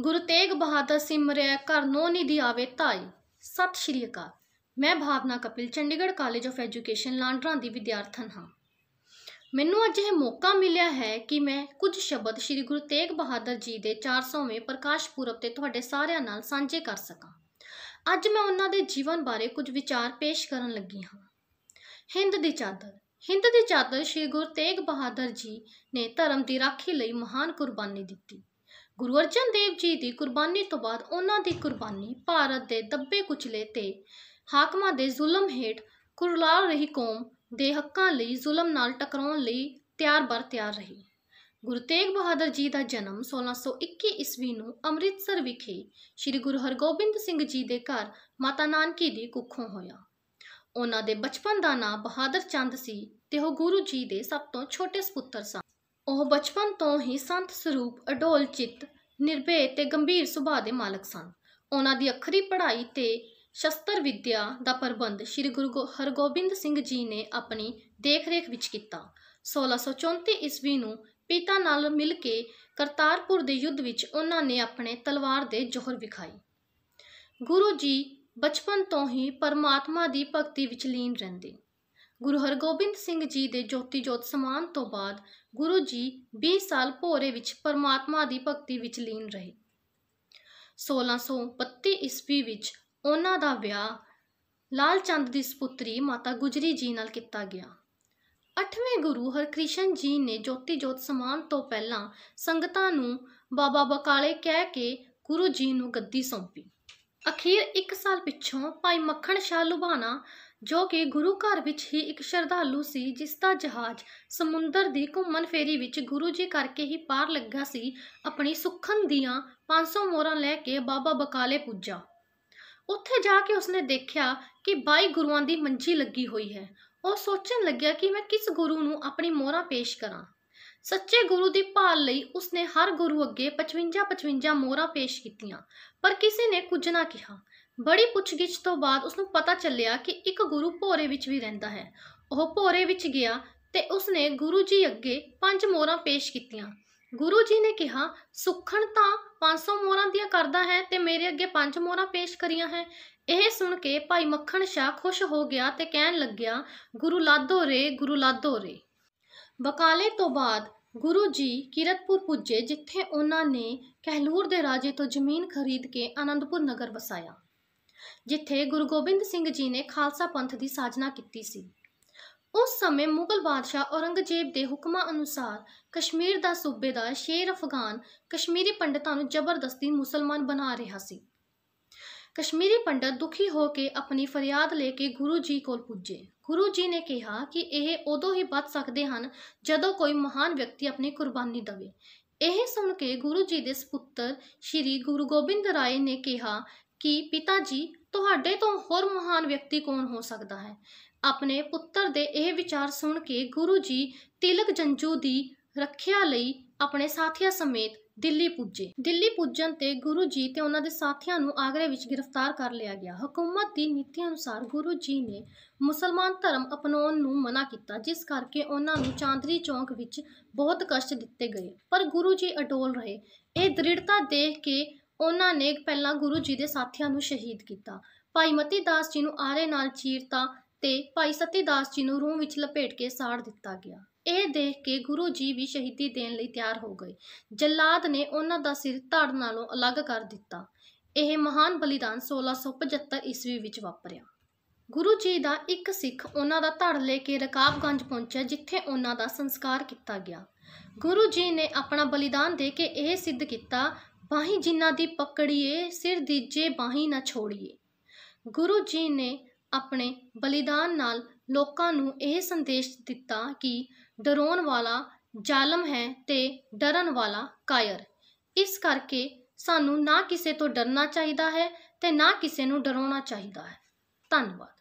ਗੁਰੂ ਤੇਗ ਬਹਾਦਰ ਸਿਮਰਿਆ ਘਰ ਨੋ ਨਿਧੀ ਆਵੇ ਤਾਈ ਸਤਿ ਸ਼੍ਰੀ ਅਕਾਲ ਮੈਂ Bhavna Kapil Chandigarh college of education Landran ਦੀ ਵਿਦਿਆਰਥਣ ਹਾਂ ਮੈਨੂੰ ਅੱਜ ਇਹ ਮੌਕਾ ਮਿਲਿਆ ਹੈ ਕਿ ਮੈਂ ਕੁਝ ਸ਼ਬਦ ਸ੍ਰੀ ਗੁਰੂ ਤੇਗ ਬਹਾਦਰ ਜੀ ਦੇ 400ਵੇਂ ਪ੍ਰਕਾਸ਼ ਪੁਰਬ ਤੇ ਤੁਹਾਡੇ ਸਾਰਿਆਂ ਨਾਲ ਸਾਂਝੇ ਕਰ ਸਕਾਂ ਅੱਜ ਮੈਂ ਉਹਨਾਂ ਦੇ ਜੀਵਨ ਬਾਰੇ ਕੁਝ ਵਿਚਾਰ ਪੇਸ਼ ਕਰਨ ਲੱਗੀ ਹਾਂ ਹਿੰਦ ਦੀ ਚਾਦਰ ਹਿੰਦ ਦੀ ਚਾਦਰ ਸ੍ਰੀ ਗੁਰੂ ਤੇਗ ਬਹਾਦਰ ਜੀ ਨੇ ਧਰਮ ਦੀ ਰਾਖੀ ਲਈ ਮਹਾਨ ਕੁਰਬਾਨੀ ਦਿੱਤੀ ਗੁਰੂ ਅਰਜਨ ਦੇਵ ਜੀ ਦੀ ਕੁਰਬਾਨੀ ਤੋਂ ਬਾਅਦ ਉਹਨਾਂ ਦੀ ਕੁਰਬਾਨੀ ਭਾਰਤ ਦੇ ਦੱਬੇ ਕੁਚਲੇ ਤੇ ਹਾਕਮਾਂ ਦੇ ਜ਼ੁਲਮ ਹੇਠ ਕੁਰਲਾ ਰਹੀ ਕੌਮ ਦੇ ਹੱਕਾਂ ਲਈ ਜ਼ੁਲਮ ਨਾਲ ਟਕਰਾਉਣ ਲਈ ਤਿਆਰ ਬਰ ਤਿਆਰ ਰਹੀ ਗੁਰੂ ਤੇਗ ਬਹਾਦਰ ਜੀ ਦਾ ਜਨਮ 1621 ਈਸਵੀ ਨੂੰ ਅੰਮ੍ਰਿਤਸਰ ਵਿਖੇ ਸ੍ਰੀ ਗੁਰੂ ਹਰਗੋਬਿੰਦ ਸਿੰਘ ਜੀ ਦੇ ਘਰ ਮਾਤਾ ਨਾਨਕੀ ਦੀ ਕੁੱਖੋਂ ਹੋਇਆ ਉਹਨਾਂ ਦੇ ਬਚਪਨ ਦਾ ਨਾਂ ਬਹਾਦਰ ਚੰਦ ਸੀ ਤੇ ਉਹ ਗੁਰੂ ਜੀ ਦੇ ਸਭ ਤੋਂ ਛੋਟੇ ਸੁਪੁੱਤਰ ਸਨ ਉਹ ਬਚਪਨ ਤੋਂ ਹੀ ਸੰਤ ਸਰੂਪ ਅਡੋਲ ਚਿੱਤ ਨਿਰਭੈ ਤੇ ਗੰਭੀਰ ਸੁਭਾਅ ਦੇ ਮਾਲਕ ਸਨ ਉਹਨਾਂ ਦੀ ਅਖਰੀ ਪੜ੍ਹਾਈ ਤੇ ਸ਼ਸਤਰ ਵਿੱਦਿਆ ਦਾ ਪ੍ਰਬੰਧ ਸ੍ਰੀ ਗੁਰੂ ਹਰਗੋਬਿੰਦ ਸਿੰਘ ਜੀ ਨੇ ਆਪਣੀ ਦੇਖਰੇਖ ਵਿੱਚ ਕੀਤਾ 1634 ਈਸਵੀ ਨੂੰ ਪਿਤਾ ਨਾਲ ਮਿਲ ਕੇ ਕਰਤਾਰਪੁਰ ਦੇ ਯੁੱਧ ਵਿੱਚ ਉਹਨਾਂ ਨੇ ਆਪਣੇ ਤਲਵਾਰ ਦੇ ਜੋਹਰ ਵਿਖਾਈ ਗੁਰੂ ਜੀ ਬਚਪਨ ਤੋਂ ਹੀ ਪਰਮਾਤਮਾ ਦੀ ਭਗਤੀ ਵਿੱਚ ਲੀਨ ਰਹਿੰਦੇ ਗੁਰੂ ਹਰਗੋਬਿੰਦ ਸਿੰਘ ਜੀ ਦੇ ਜੋਤੀ ਜੋਤ ਸਮਾਨ ਤੋਂ ਬਾਅਦ ਗੁਰੂ ਜੀ 20 ਸਾਲ ਭੋਰੇ ਵਿੱਚ ਪਰਮਾਤਮਾ ਦੀ ਭਗਤੀ ਵਿੱਚ ਲੀਨ ਰਹੇ 1632 ਈਸਵੀ ਵਿੱਚ ਉਹਨਾਂ ਦਾ ਵਿਆਹ ਲਾਲ ਚੰਦ ਦੀ ਸੁਪੁੱਤਰੀ ਮਾਤਾ ਗੁਜਰੀ ਜੀ ਨਾਲ ਕੀਤਾ ਗਿਆ 8ਵੇਂ ਗੁਰੂ ਹਰਕ੍ਰਿਸ਼ਨ ਜੀ ਨੇ ਜੋਤੀ ਜੋਤ ਸਮਾਨ ਤੋਂ ਪਹਿਲਾਂ ਸੰਗਤਾਂ ਨੂੰ ਬਾਬਾ ਬਕਾਲੇ ਕਹਿ ਕੇ ਗੁਰੂ ਜੀ ਨੂੰ ਗੱਦੀ ਸੌਂਪੀ ਅਖੀਰ 1 ਸਾਲ ਪਿੱਛੋਂ ਭਾਈ ਮੱਖਣ ਸ਼ਾਹ ਲੁਬਾਣਾ ਜੋ ਕਿ ਗੁਰੂ ਘਰ ਵਿੱਚ ਹੀ ਇੱਕ ਸ਼ਰਧਾਲੂ ਸੀ ਜਿਸ ਦਾ ਜਹਾਜ਼ ਸਮੁੰਦਰ ਦੀ ਘੁੰਮਣ ਫੇਰੀ ਵਿੱਚ ਗੁਰੂ ਜੀ ਕਰਕੇ ਹੀ ਪਾਰ ਲੱਗਾ ਸੀ ਆਪਣੀ ਸੁਖਨ ਦੀਆਂ 500 ਮੋਹਰਾਂ ਲੈ ਕੇ ਬਾਬਾ ਬਕਾਲੇ ਪੁੱਜਾ ਉੱਥੇ ਜਾ ਕੇ ਉਸਨੇ ਦੇਖਿਆ ਕਿ 22 ਗੁਰੂਆਂ ਦੀ ਮੰਜੀ ਲੱਗੀ ਹੋਈ ਹੈ ਉਹ ਸੋਚਣ ਲੱਗਿਆ ਕਿ ਮੈਂ ਕਿਸ ਗੁਰੂ ਨੂੰ ਆਪਣੀ ਮੋਹਰਾਂ ਪੇਸ਼ ਕਰਾਂ ਸੱਚੇ ਗੁਰੂ ਦੀ ਭਾਲ ਲਈ ਉਸਨੇ ਹਰ ਗੁਰੂ ਅੱਗੇ 55 55 ਮੋਹਰਾਂ ਪੇਸ਼ ਕੀਤੀਆਂ ਪਰ ਕਿਸੇ ਨੇ ਕੁਝ ਨਾ ਕਿਹਾ ਬੜੀ ਪੁੱਛਗਿੱਛ ਤੋਂ ਬਾਅਦ ਉਸ ਨੂੰ ਪਤਾ ਚੱਲਿਆ ਕਿ ਇੱਕ ਗੁਰੂ ਭੋਰੇ ਵਿੱਚ ਵੀ ਰਹਿੰਦਾ ਹੈ ਉਹ ਭੋਰੇ ਵਿੱਚ ਗਿਆ ਤੇ ਉਸ ਨੇ ਗੁਰੂ ਜੀ ਅੱਗੇ ਪੰਜ ਮੋਹਰਾਂ ਪੇਸ਼ ਕੀਤੀਆਂ ਗੁਰੂ ਜੀ ਨੇ ਕਿਹਾ ਸੁਖਣ ਤਾਂ 500 ਮੋਹਰਾਂ ਦੀਆਂ ਕਰਦਾ ਹੈ ਤੇ ਮੇਰੇ ਅੱਗੇ ਪੰਜ ਮੋਹਰਾਂ ਪੇਸ਼ ਕਰੀਆਂ ਹੈ ਇਹ ਸੁਣ ਕੇ ਭਾਈ ਮੱਖਣ ਸ਼ਾਹ ਖੁਸ਼ ਹੋ ਗਿਆ ਤੇ ਕਹਿਣ ਲੱਗਿਆ ਗੁਰੂ ਲਾਧੋ ਰੇ ਗੁਰੂ ਲਾਧੋ ਰੇ ਬਕਾਲੇ ਤੋਂ ਬਾਅਦ ਗੁਰੂ ਜੀ ਕੀਰਤਪੁਰ ਪੁੱਜੇ ਜਿੱਥੇ ਉਹਨਾਂ ਨੇ ਕਹਿਲੂਰ ਦੇ ਰਾਜੇ ਤੋਂ ਜ਼ਮੀਨ ਖਰੀਦ ਕੇ ਆਨੰਦਪੁਰ ਨਗਰ ਵਸਾਇਆ ਜਿੱਥੇ ਗੁਰੂ ਗੋਬਿੰਦ ਸਿੰਘ ਜੀ ਨੇ ਖਾਲਸਾ ਪੰਥ ਦੀ ਸਾਜਨਾ ਕੀਤੀ ਸੀ ਉਸ ਸਮੇਂ ਮੁਗਲ ਬਾਦਸ਼ਾਹ ਔਰੰਗਜ਼ੇਬ ਦੇ ਹੁਕਮਾਂ ਅਨੁਸਾਰ ਕਸ਼ਮੀਰ ਦਾ ਸੂਬੇਦਾਰ ਸ਼ੇਰ ਅਫਗਾਨ ਕਸ਼ਮੀਰੀ ਪੰਡਤਾਂ ਨੂੰ ਜ਼ਬਰਦਸਤੀ ਮੁਸਲਮਾਨ ਬਣਾ ਰਿਹਾ ਸੀ ਕਸ਼ਮੀਰੀ ਪੰਡਤ ਦੁਖੀ ਹੋ ਕੇ ਆਪਣੀ ਫਰਿਆਦ ਲੈ ਕੇ ਗੁਰੂ ਜੀ ਕੋਲ ਪੁੱਜੇ ਗੁਰੂ ਜੀ ਨੇ ਕਿਹਾ ਕਿ ਇਹ ਉਦੋਂ ਹੀ ਬਚ ਸਕਦੇ ਹਨ ਜਦੋਂ ਕੋਈ ਮਹਾਨ ਵਿਅਕਤੀ ਆਪਣੀ ਕੁਰਬਾਨੀ ਦਵੇ ਇਹ ਸੁਣ ਕੇ ਗੁਰੂ ਜੀ ਦੇ ਸੁਪੁੱਤਰ ਸ੍ਰੀ ਗੁਰੂ ਗੋਬਿੰਦ ਰਾਏ ਨੇ ਕਿਹਾ ਕਿ ਪਿਤਾ ਜੀ ਤੁਹਾਡੇ ਤੋਂ ਹੋਰ ਮਹਾਨ ਵਿਅਕਤੀ ਕੌਣ ਹੋ ਸਕਦਾ ਹੈ ਆਪਣੇ ਪੁੱਤਰ ਦੇ ਇਹ ਵਿਚਾਰ ਸੁਣ ਕੇ ਗੁਰੂ ਜੀ ਤਿਲਕ ਜੰਜੂ ਦੀ ਰੱਖਿਆ ਲਈ ਆਪਣੇ ਸਾਥੀਆਂ ਸਮੇਤ ਦਿੱਲੀ ਪੁੱਜੇ ਦਿੱਲੀ ਪੁੱਜਣ ਤੇ ਗੁਰੂ ਜੀ ਤੇ ਉਹਨਾਂ ਦੇ ਸਾਥੀਆਂ ਨੂੰ ਆਗਰੇ ਵਿੱਚ ਗ੍ਰਿਫਤਾਰ ਕਰ ਲਿਆ ਗਿਆ ਹਕੂਮਤ ਦੀ ਨੀਤੀ ਅਨੁਸਾਰ ਗੁਰੂ ਜੀ ਨੇ ਮੁਸਲਮਾਨ ਧਰਮ ਅਪਣਾਉਣ ਨੂੰ ਮਨਾ ਕੀਤਾ ਜਿਸ ਕਰਕੇ ਉਹਨਾਂ ਨੂੰ ਚਾਂਦਰੀ ਚੌਂਕ ਵਿੱਚ ਬਹੁਤ ਕਸ਼ਟ ਦਿੱਤੇ ਗਏ ਪਰ ਗੁਰੂ ਜੀ ਅਡੋਲ ਰਹੇ ਇਹ ਦ੍ਰਿੜਤਾ ਦੇਖ ਕੇ ਉਹਨਾਂ ਨੇ ਪਹਿਲਾਂ ਗੁਰੂ ਜੀ ਦੇ ਸਾਥੀਆਂ ਨੂੰ ਸ਼ਹੀਦ ਕੀਤਾ ਭਾਈ ਮਤੀ ਦਾਸ ਜੀ ਨੂੰ ਆਰੇ ਨਾਲ ਚੀਰਤਾ ਤੇ ਭਾਈ ਸਤੀ ਦਾਸ ਜੀ ਨੂੰ ਰੂਹ ਵਿੱਚ ਲਪੇਟ ਕੇ ਸਾੜ ਦਿੱਤਾ ਗਿਆ ਇਹ ਦੇਖ ਕੇ ਗੁਰੂ ਜੀ ਵੀ ਸ਼ਹੀਦੀ ਦੇਣ ਲਈ ਤਿਆਰ ਹੋ ਗਏ ਜਲਾਦ ਨੇ ਉਹਨਾਂ ਦਾ ਸਿਰ ਧੜ ਨਾਲੋਂ ਅਲੱਗ ਕਰ ਦਿੱਤਾ ਇਹ ਮਹਾਨ ਬਲੀਦਾਨ 1675 ਈਸਵੀ ਵਿੱਚ ਵਾਪਰਿਆ ਗੁਰੂ ਜੀ ਦਾ ਇੱਕ ਸਿੱਖ ਉਹਨਾਂ ਦਾ ਧੜ ਲੈ ਕੇ ਰਕਾਬਗੰਜ ਪਹੁੰਚਿਆ ਜਿੱਥੇ ਉਹਨਾਂ ਦਾ ਸੰਸਕਾਰ ਕੀਤਾ ਗਿਆ ਗੁਰੂ ਜੀ ਨੇ ਆਪਣਾ ਬਲੀਦਾਨ ਦੇ ਕੇ ਇਹ ਸਿੱਧ ਕੀਤਾ ਬਾਹੀ ਜਿਨ੍ਹਾਂ ਦੀ ਪਕੜੀਏ ਸਿਰ ਦੀਜੇ ਬਾਹੀ ਨਾ ਛੋੜੀਏ ਗੁਰੂ ਜੀ ਨੇ ਆਪਣੇ ਬਲੀਦਾਨ ਨਾਲ ਲੋਕਾਂ ਨੂੰ ਇਹ ਸੰਦੇਸ਼ ਦਿੱਤਾ ਕਿ ਡਰਉਣ ਵਾਲਾ ਜ਼ਾਲਮ ਹੈ ਤੇ ਡਰਨ ਵਾਲਾ ਕਾਇਰ ਇਸ ਕਰਕੇ ਸਾਨੂੰ ਨਾ ਕਿਸੇ ਤੋਂ ਡਰਨਾ ਚਾਹੀਦਾ ਹੈ ਤੇ ਨਾ ਕਿਸੇ ਨੂੰ ਡਰਾਉਣਾ ਚਾਹੀਦਾ ਹੈ ਧੰਨਵਾਦ